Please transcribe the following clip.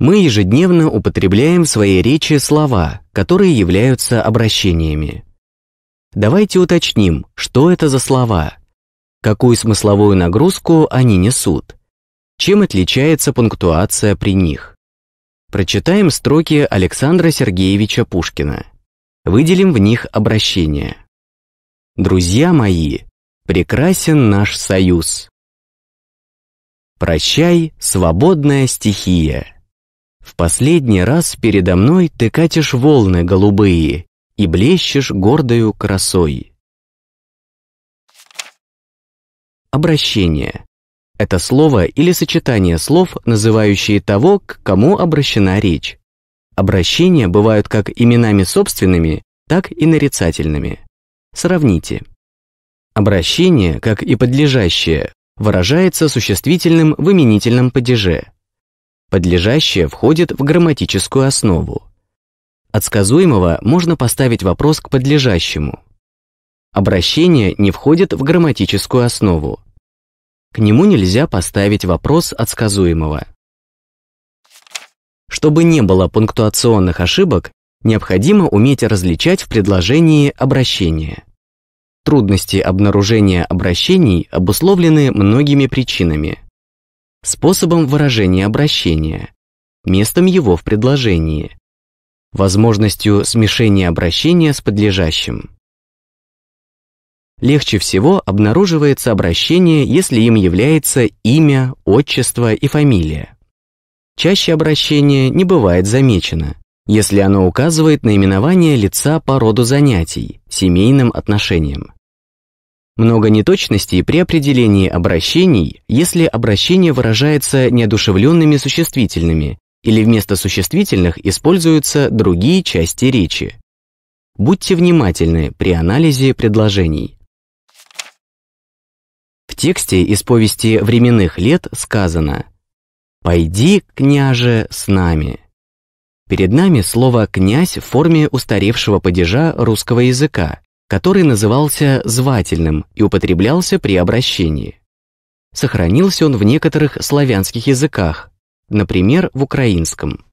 Мы ежедневно употребляем в своей речи слова, которые являются обращениями. Давайте уточним, что это за слова, какую смысловую нагрузку они несут, чем отличается пунктуация при них. Прочитаем строки Александра Сергеевича Пушкина. Выделим в них обращение. «Друзья мои, прекрасен наш союз». «Прощай, свободная стихия». В последний раз передо мной ты катишь волны голубые и блещешь гордою красой. Обращение. Это слово или сочетание слов, называющие того, к кому обращена речь. Обращения бывают как именами собственными, так и нарицательными. Сравните. Обращение, как и подлежащее, выражается существительным в именительном падеже. Подлежащее входит в грамматическую основу. От сказуемого можно поставить вопрос к подлежащему. Обращение не входит в грамматическую основу. К нему нельзя поставить вопрос от сказуемого. Чтобы не было пунктуационных ошибок, необходимо уметь различать в предложении обращение. Трудности обнаружения обращений обусловлены многими причинами – способом выражения обращения, местом его в предложении, возможностью смешения обращения с подлежащим. Легче всего обнаруживается обращение, если им является имя, отчество и фамилия. Чаще обращение не бывает замечено, если оно указывает наименование лица по роду занятий, семейным отношениям. Много неточностей при определении обращений, если обращение выражается неодушевленными существительными или вместо существительных используются другие части речи. Будьте внимательны при анализе предложений. В тексте из повести «Временных лет» сказано «Пойди, княже, с нами». Перед нами слово «князь» в форме устаревшего падежа русского языка – который назывался звательным и употреблялся при обращении. Сохранился он в некоторых славянских языках, например, в украинском.